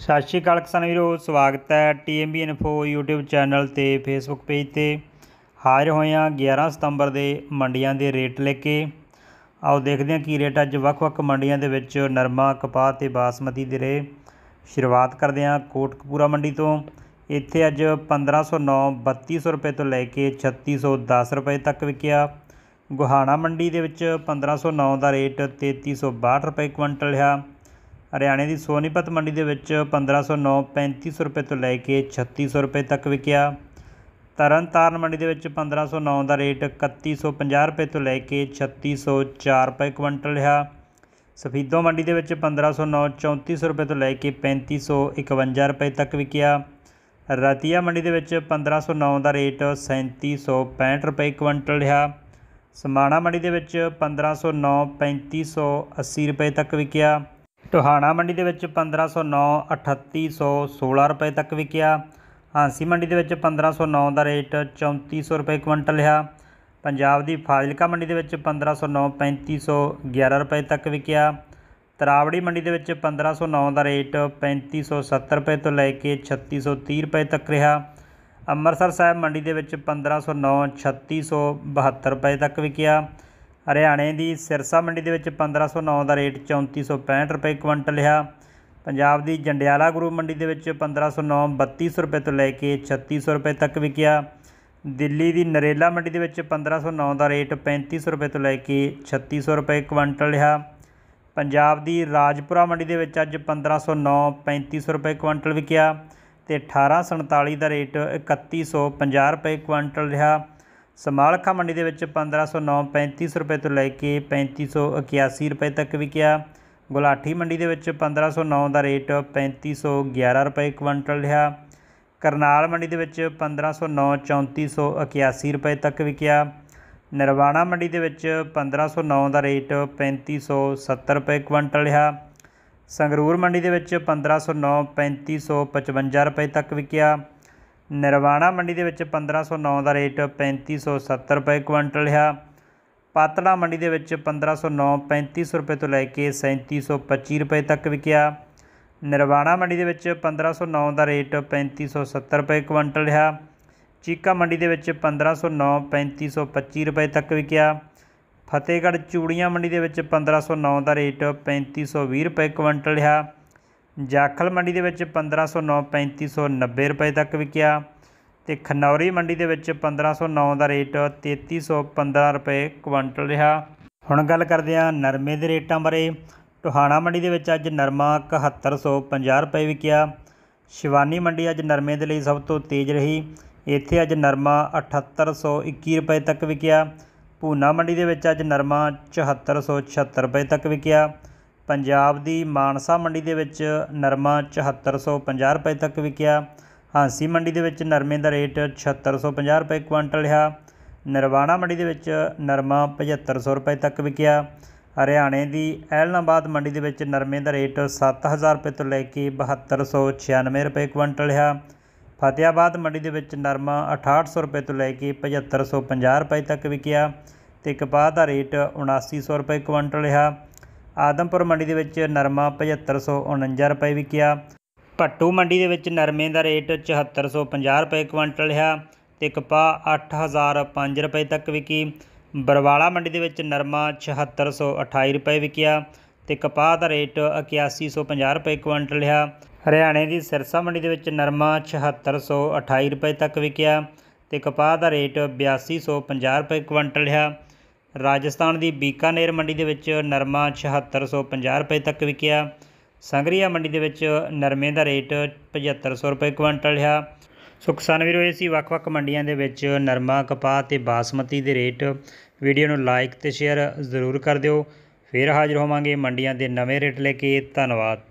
ਸਤਿ ਸ਼੍ਰੀ ਅਕਾਲ ਕਿਸਾਨ ਵੀਰੋ ਸਵਾਗਤ ਹੈ ਟੀਐਮਬੀ ਇਨਫੋ YouTube ਚੈਨਲ ਤੇ Facebook ਪੇਜ ਤੇ ਹਾਜ਼ਰ ਹੋਇਆ 11 ਸਤੰਬਰ ਦੇ ਮੰਡੀਆਂ ਦੇ ਰੇਟ ਲੈ ਕੇ ਆਓ ਦੇਖਦੇ ਹਾਂ ਕੀ ਰੇਟ ਅੱਜ ਵੱਖ-ਵੱਖ ਮੰਡੀਆਂ ਦੇ ਵਿੱਚ ਨਰਮਾ ਕਪਾਹ ਤੇ ਬਾਸਮਤੀ ਦੇ ਰੇ ਸ਼ੁਰੂਆਤ ਕਰਦੇ ਹਾਂ ਕੋਟਕਪੂਰਾ ਮੰਡੀ ਤੋਂ ਇੱਥੇ ਅੱਜ 1509 3200 ਰੁਪਏ ਤੋਂ ਲੈ ਕੇ 3610 ਰੁਪਏ ਤੱਕ ਵਿਕਿਆ ਗੁਹਾਣਾ ਮੰਡੀ ਦੇ ਵਿੱਚ 1509 ਦਾ ਰੇਟ 3362 ਰੁਪਏ ਕੁਇੰਟਲ ਰਿਹਾ ਹਰਿਆਣੇ ਦੀ ਸੋਨੀਪਤ ਮੰਡੀ ਦੇ ਵਿੱਚ 1509 3500 ਰੁਪਏ ਤੋਂ ਲੈ ਕੇ 3600 ਰੁਪਏ ਤੱਕ ਵਿਕਿਆ ਤਰਨਤਾਰਨ ਮੰਡੀ ਦੇ ਵਿੱਚ 1509 ਦਾ ਰੇਟ 3150 ਰੁਪਏ ਤੋਂ ਲੈ ਕੇ 3604 ਰੁਪਏ ਕੁਇੰਟਲ ਰਿਹਾ ਸਫੀਦੋ ਮੰਡੀ ਦੇ ਵਿੱਚ 1509 3400 ਰੁਪਏ ਤੋਂ ਲੈ ਕੇ 3551 ਰੁਪਏ ਤੱਕ ਵਿਕਿਆ ਰਤੀਆ ਮੰਡੀ ਦੇ ਵਿੱਚ 1509 ਦਾ ਰੇਟ 3765 ਰੁਪਏ ਕੁਇੰਟਲ ਰਿਹਾ ਸਮਾਣਾ ਮੰਡੀ ਦੇ ਵਿੱਚ 1509 3580 ਰੁਪਏ ਤੱਕ ਵਿਕਿਆ ਟੋਹਾਣਾ ਮੰਡੀ ਦੇ ਵਿੱਚ 1509 3816 ਰੁਪਏ ਤੱਕ ਵਿਕਿਆ ਹਾਂਸੀ ਮੰਡੀ ਦੇ ਵਿੱਚ 1509 ਦਾ ਰੇਟ 3400 ਰੁਪਏ ਕੁਇੰਟਲ ਆ ਪੰਜਾਬ ਦੀ ਫਾਜ਼ਿਲਕਾ ਮੰਡੀ ਦੇ ਵਿੱਚ 1509 3511 ਰੁਪਏ ਤੱਕ ਵਿਕਿਆ ਤਰਾਵੜੀ ਮੰਡੀ ਦੇ ਵਿੱਚ 1509 ਦਾ ਰੇਟ 3570 ਰੁਪਏ ਤੋਂ ਲੈ ਕੇ 3630 ਰੁਪਏ ਤੱਕ ਰਿਹਾ ਅੰਮ੍ਰਿਤਸਰ ਸਾਹਿਬ ਮੰਡੀ ਦੇ ਵਿੱਚ 1509 3672 ਰੁਪਏ ਤੱਕ ਵਿਕਿਆ ਹਰਿਆਣੇ ਦੀ ਸਿਰਸਾ ਮੰਡੀ ਦੇ ਵਿੱਚ 1509 ਦਾ ਰੇਟ 3465 ਰੁਪਏ ਕੁਇੰਟਲ ਆ ਪੰਜਾਬ ਦੀ ਜੰਡਿਆਲਾ ਗੁਰੂ ਮੰਡੀ ਦੇ ਵਿੱਚ 1509 3200 ਰੁਪਏ ਤੋਂ ਲੈ ਕੇ 3600 ਰੁਪਏ ਤੱਕ ਵਿਕਿਆ ਦਿੱਲੀ ਦੀ ਨਰੇਲਾ ਮੰਡੀ ਦੇ ਵਿੱਚ 1509 ਦਾ ਰੇਟ 3500 ਰੁਪਏ ਤੋਂ ਲੈ ਕੇ 3600 ਰੁਪਏ ਕੁਇੰਟਲ ਰਿਹਾ ਪੰਜਾਬ ਦੀ ਰਾਜਪੁਰਾ ਮੰਡੀ ਦੇ ਵਿੱਚ ਅੱਜ 1509 3500 ਰੁਪਏ ਕੁਇੰਟਲ ਵਿਕਿਆ ਤੇ 1847 ਦਾ ਰੇਟ 3150 ਰੁਪਏ ਕੁਇੰਟਲ ਰਿਹਾ ਸਮਾਲਖਾ ਮੰਡੀ ਦੇ ਵਿੱਚ 1509 3500 ਰੁਪਏ ਤੋਂ ਲੈ ਕੇ 3581 ਰੁਪਏ ਤੱਕ ਵਿਕਿਆ ਗੁਲਾਠੀ ਮੰਡੀ ਦੇ ਵਿੱਚ 1509 ਦਾ ਰੇਟ 3511 ਰੁਪਏ ਕੁਇੰਟਲ ਰਿਹਾ ਕਰਨਾਲ ਮੰਡੀ ਦੇ ਵਿੱਚ 1509 3481 ਰੁਪਏ ਤੱਕ ਵਿਕਿਆ ਨਿਰਵਾਣਾ ਮੰਡੀ ਦੇ ਵਿੱਚ 1509 ਦਾ ਰੇਟ 3570 ਰੁਪਏ ਕੁਇੰਟਲ ਰਿਹਾ ਸੰਗਰੂਰ ਮੰਡੀ ਦੇ ਵਿੱਚ 1509 3555 ਰੁਪਏ ਤੱਕ ਵਿਕਿਆ ਨਿਰਵਾਣਾ ਮੰਡੀ ਦੇ ਵਿੱਚ 1509 ਦਾ ਰੇਟ 3570 ਰੁਪਏ ਕੁਇੰਟਲ ਆ ਪਾਤੜਾ ਮੰਡੀ ਦੇ ਵਿੱਚ 1509 3500 ਰੁਪਏ ਤੋਂ ਲੈ ਕੇ 3725 ਰੁਪਏ ਤੱਕ ਵਿਕਿਆ ਨਿਰਵਾਣਾ ਮੰਡੀ ਦੇ ਵਿੱਚ 1509 ਦਾ ਰੇਟ 3570 ਰੁਪਏ ਕੁਇੰਟਲ ਆ ਚੀਕਾ ਮੰਡੀ ਦੇ ਵਿੱਚ 1509 3525 ਰੁਪਏ ਤੱਕ ਵਿਕਿਆ ਫਤਿਹਗੜ੍ਹ ਚੂੜੀਆਂ ਮੰਡੀ ਦੇ ਵਿੱਚ 1509 ਦਾ ਰੇਟ 3520 ਰੁਪਏ ਕੁਇੰਟਲ ਆ ਜਾਖਲ ਮੰਡੀ ਦੇ ਵਿੱਚ 1509 3590 ਰੁਪਏ ਤੱਕ ਵਿਕਿਆ ਤੇ ਖਨੌਰੀ ਮੰਡੀ ਦੇ ਵਿੱਚ 1509 ਦਾ ਰੇਟ 3315 ਰੁਪਏ ਕੁਇੰਟਲ ਰਿਹਾ ਹੁਣ ਗੱਲ ਕਰਦੇ ਹਾਂ ਨਰਮੇ ਦੇ ਰੇਟਾਂ ਬਾਰੇ ਟੋਹਾਣਾ ਮੰਡੀ ਦੇ ਵਿੱਚ ਅੱਜ ਨਰਮਾ 7150 ਰੁਪਏ ਵਿਕਿਆ ਸ਼ਿਵਾਨੀ ਮੰਡੀ ਅੱਜ ਨਰਮੇ ਦੇ ਲਈ ਸਭ ਤੋਂ ਤੇਜ਼ ਰਹੀ ਇੱਥੇ ਅੱਜ ਨਰਮਾ 7821 ਰੁਪਏ ਤੱਕ ਵਿਕਿਆ ਪੂਨਾ ਮੰਡੀ ਦੇ ਵਿੱਚ ਅੱਜ ਨਰਮਾ 7476 ਰੁਪਏ ਤੱਕ ਵਿਕਿਆ ਪੰਜਾਬ ਦੀ ਮਾਨਸਾ ਮੰਡੀ ਦੇ ਵਿੱਚ ਨਰਮਾ 7450 ਰੁਪਏ ਤੱਕ ਵਿਕਿਆ ਹਾਂਸੀ ਮੰਡੀ ਦੇ ਵਿੱਚ ਨਰਮੇ ਦਾ ਰੇਟ 7650 ਰੁਪਏ ਕੁਇੰਟਲ ਰਿਹਾ ਨਰਵਾਣਾ ਮੰਡੀ ਦੇ ਵਿੱਚ ਨਰਮਾ 7500 ਰੁਪਏ ਤੱਕ ਵਿਕਿਆ ਹਰਿਆਣੇ ਦੀ ਐਲਨਾਬਾਦ ਮੰਡੀ ਦੇ ਵਿੱਚ ਨਰਮੇ ਦਾ ਰੇਟ 7000 ਰੁਪਏ ਤੋਂ ਲੈ ਕੇ 7296 ਰੁਪਏ ਕੁਇੰਟਲ ਰਿਹਾ ਫਤਿਆਬਾਦ ਮੰਡੀ ਦੇ ਵਿੱਚ ਨਰਮਾ 6800 ਰੁਪਏ ਤੋਂ ਲੈ ਕੇ 7550 ਰੁਪਏ ਤੱਕ ਵਿਕਿਆ ਤੇ ਕਪਾਹ ਦਾ ਰੇਟ 7900 ਰੁਪਏ ਕੁਇੰਟਲ ਰਿਹਾ ਆਦਮਪੁਰ ਮੰਡੀ ਦੇ ਵਿੱਚ ਨਰਮਾ 7549 ਰੁਪਏ ਵਿਕਿਆ ਭੱਟੂ ਮੰਡੀ ਦੇ ਵਿੱਚ ਨਰਮੇ ਦਾ ਰੇਟ 7450 ਰੁਪਏ ਕੁਇੰਟਲ ਹੈ ਤੇ ਕਪਾਹ 8005 ਰੁਪਏ ਤੱਕ ਵਿਕੀ ਬਰਵਾਲਾ ਮੰਡੀ ਦੇ ਵਿੱਚ ਨਰਮਾ 7628 ਰੁਪਏ ਵਿਕਿਆ ਤੇ ਕਪਾਹ ਦਾ ਰੇਟ 8150 ਰੁਪਏ ਕੁਇੰਟਲ ਹੈ ਹਰਿਆਣੇ ਦੀ ਸਿਰਸਾ ਮੰਡੀ ਦੇ ਵਿੱਚ ਨਰਮਾ 7628 ਰੁਪਏ ਤੱਕ ਵਿਕਿਆ ਤੇ ਕਪਾਹ ਦਾ ਰੇਟ 8250 ਰੁਪਏ ਕੁਇੰਟਲ ਹੈ ਰਾਜਸਥਾਨ ਦੀ ਬੀਕਾਨੇਰ ਮੰਡੀ ਦੇ ਵਿੱਚ ਨਰਮਾ 7650 ਰੁਪਏ ਤੱਕ ਵਿਕਿਆ ਸੰਗਰੀਆ ਮੰਡੀ ਦੇ ਵਿੱਚ ਨਰਮੇ ਦਾ ਰੇਟ 7500 ਰੁਪਏ ਕੁਇੰਟਲ ਰਿਹਾ ਸੋ ਕਿਸਾਨ ਵੀਰੋ ਇਹ ਸੀ ਵੱਖ-ਵੱਖ ਮੰਡੀਆਂ ਦੇ ਵਿੱਚ ਨਰਮਾ ਕਪਾਹ ਤੇ ਬਾਸਮਤੀ ਦੇ ਰੇਟ ਵੀਡੀਓ ਨੂੰ ਲਾਈਕ ਤੇ ਸ਼ੇਅਰ ਜ਼ਰੂਰ ਕਰ ਦਿਓ ਫਿਰ ਹਾਜ਼ਰ ਹੋਵਾਂਗੇ ਮੰਡੀਆਂ ਦੇ ਨਵੇਂ ਰੇਟ ਲੈ ਕੇ ਧੰਨਵਾਦ